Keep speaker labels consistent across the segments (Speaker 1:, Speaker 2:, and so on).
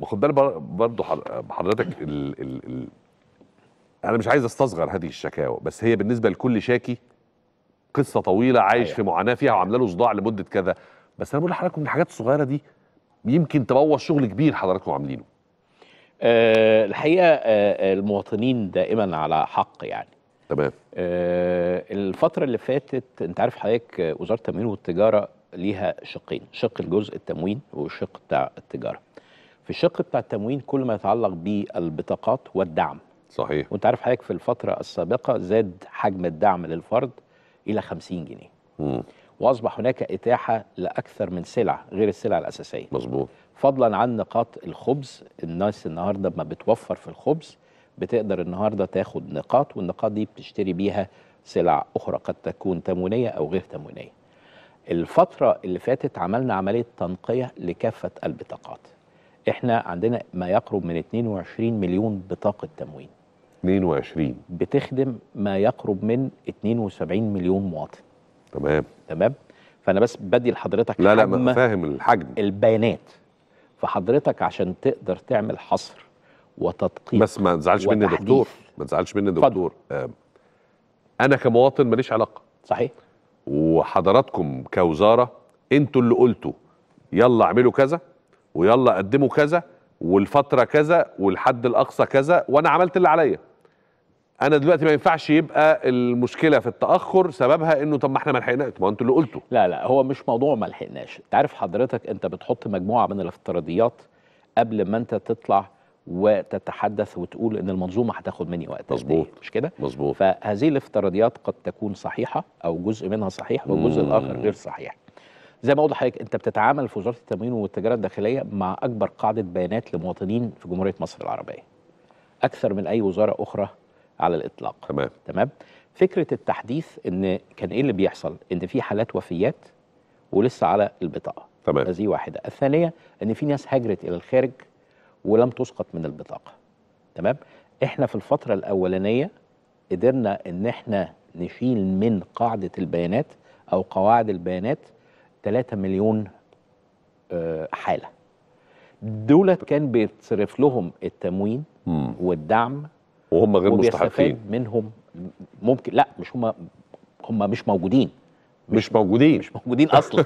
Speaker 1: وخد بالك برضه حضرتك ال ال ال انا مش عايز استصغر هذه الشكاوى بس هي بالنسبه لكل شاكي قصه طويله عايش أيوة. في معاناه فيها وعامله له صداع لمده كذا بس انا بقول لحضراتكم الحاجات الصغيره دي يمكن تبوظ شغل كبير
Speaker 2: حضراتكم عاملينه أه الحقيقه أه المواطنين دائما على حق يعني تمام أه الفتره اللي فاتت انت عارف حضرتك آه، وزاره التموين والتجاره ليها شقين شق الجزء التموين والشق بتاع التجاره في الشق بتاع التموين كل ما يتعلق بالبطاقات والدعم صحيح وانت عارف حضرتك في الفتره السابقه زاد حجم الدعم للفرد الى 50 جنيه مم. واصبح هناك اتاحه لاكثر من سلع غير السلع الاساسيه مظبوط فضلا عن نقاط الخبز الناس النهارده ما بتوفر في الخبز بتقدر النهارده تاخد نقاط والنقاط دي بتشتري بيها سلع اخرى قد تكون تموينيه او غير تموينيه الفتره اللي فاتت عملنا عمليه تنقيه لكافه البطاقات احنا عندنا ما يقرب من 22 مليون بطاقه تموين 22 بتخدم ما يقرب من 72 مليون مواطن تمام تمام فانا بس بدي لحضرتك لا لا ما فاهم الحجم البيانات فحضرتك عشان تقدر تعمل حصر وتدقيق بس ما تزعلش مني دكتور ما تزعلش مني دكتور
Speaker 1: انا كمواطن ماليش علاقه صحيح وحضراتكم كوزاره انتوا اللي قلتوا يلا اعملوا كذا ويلا قدموا كذا والفتره كذا والحد الاقصى كذا وانا عملت اللي عليا انا دلوقتي ما ينفعش يبقى المشكله في التاخر سببها انه طب ما احنا ما لحقناش ما انتوا اللي قلتوا لا
Speaker 2: لا هو مش موضوع ما لحقناش انت عارف حضرتك انت بتحط مجموعه من الافتراضيات قبل ما انت تطلع وتتحدث وتقول ان المنظومه هتاخد مني وقت مظبوط مش كده مظبوط فهذه الافتراضيات قد تكون صحيحه او جزء منها صحيح والجزء الاخر غير صحيح زي ما اوضح لحضرتك انت بتتعامل في وزاره التموين والتجاره الداخليه مع اكبر قاعده بيانات لمواطنين في جمهوريه مصر العربيه اكثر من اي وزاره اخرى على الاطلاق تمام تمام فكره التحديث ان كان ايه اللي بيحصل ان في حالات وفيات ولسه على البطاقه تمام هذه واحده الثانيه ان في ناس هاجرت الى الخارج ولم تسقط من البطاقه تمام احنا في الفتره الاولانيه قدرنا ان احنا نشيل من قاعده البيانات او قواعد البيانات 3 مليون آه، حاله دولت كان بيتصرف لهم التموين مم. والدعم
Speaker 1: وهم غير مستحقين
Speaker 2: منهم ممكن لا مش هم هم مش موجودين مش, مش موجودين مش موجودين اصلا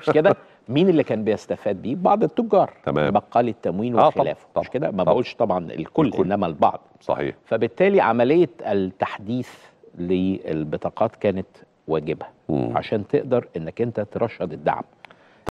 Speaker 2: مش كده مين اللي كان بيستفاد بيه بعض التجار تمام بقال التموين وخلافه آه مش كده ما بقولش طبعا الكل, الكل انما البعض صحيح فبالتالي عمليه التحديث للبطاقات كانت واجبها عشان تقدر انك انت ترشد الدعم